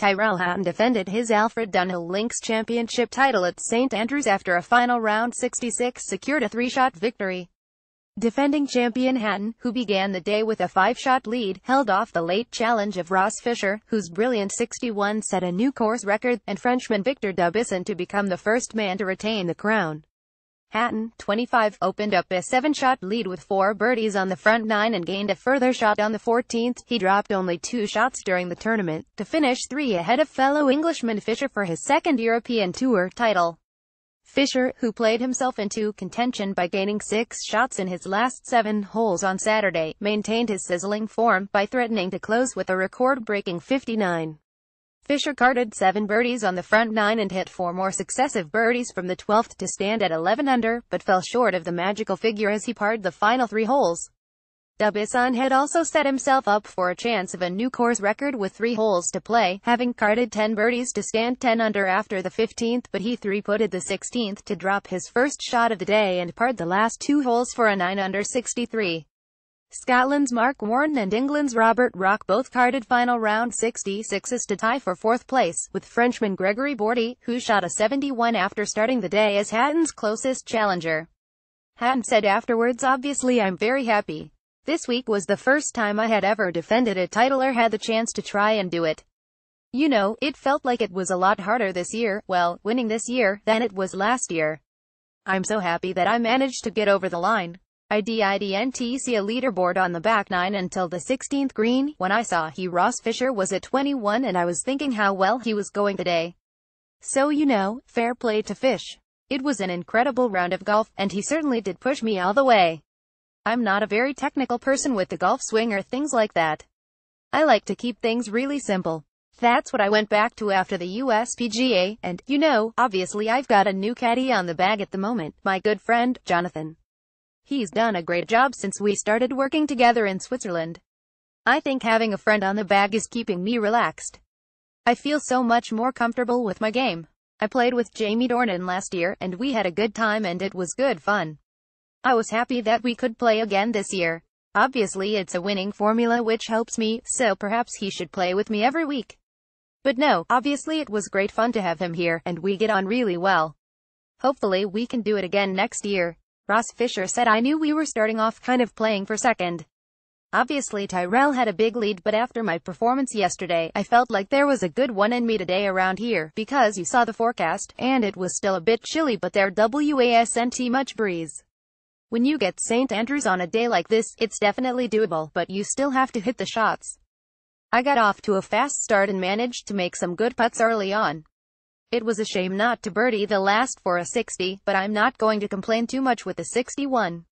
Tyrell Hatton defended his Alfred Dunhill Links championship title at St. Andrews after a final round 66 secured a three-shot victory. Defending champion Hatton, who began the day with a five-shot lead, held off the late challenge of Ross Fisher, whose brilliant 61 set a new course record, and Frenchman Victor Dubisson to become the first man to retain the crown. Hatton, 25, opened up a seven-shot lead with four birdies on the front nine and gained a further shot on the 14th. He dropped only two shots during the tournament, to finish three ahead of fellow Englishman Fisher for his second European Tour title. Fisher, who played himself into contention by gaining six shots in his last seven holes on Saturday, maintained his sizzling form by threatening to close with a record-breaking 59. Fisher carded seven birdies on the front nine and hit four more successive birdies from the 12th to stand at 11 under, but fell short of the magical figure as he parred the final three holes. Dubison had also set himself up for a chance of a new course record with three holes to play, having carded 10 birdies to stand 10 under after the 15th but he three-putted the 16th to drop his first shot of the day and parred the last two holes for a 9 under 63. Scotland's Mark Warren and England's Robert Rock both carded final round 66s to tie for fourth place, with Frenchman Gregory Bordy, who shot a 71 after starting the day as Hatton's closest challenger. Hatton said afterwards obviously I'm very happy. This week was the first time I had ever defended a title or had the chance to try and do it. You know, it felt like it was a lot harder this year, well, winning this year, than it was last year. I'm so happy that I managed to get over the line. IDIDNT see a leaderboard on the back nine until the 16th green, when I saw he Ross Fisher was at 21 and I was thinking how well he was going today. So you know, fair play to Fish. It was an incredible round of golf, and he certainly did push me all the way. I'm not a very technical person with the golf swing or things like that. I like to keep things really simple. That's what I went back to after the USPGA, and, you know, obviously I've got a new caddy on the bag at the moment, my good friend, Jonathan. He's done a great job since we started working together in Switzerland. I think having a friend on the bag is keeping me relaxed. I feel so much more comfortable with my game. I played with Jamie Dornan last year, and we had a good time and it was good fun. I was happy that we could play again this year. Obviously it's a winning formula which helps me, so perhaps he should play with me every week. But no, obviously it was great fun to have him here, and we get on really well. Hopefully we can do it again next year. Ross Fisher said I knew we were starting off kind of playing for second. Obviously Tyrell had a big lead but after my performance yesterday, I felt like there was a good one in me today around here, because you saw the forecast, and it was still a bit chilly but there wasn't much breeze. When you get St. Andrews on a day like this, it's definitely doable, but you still have to hit the shots. I got off to a fast start and managed to make some good putts early on. It was a shame not to birdie the last for a 60, but I'm not going to complain too much with a 61.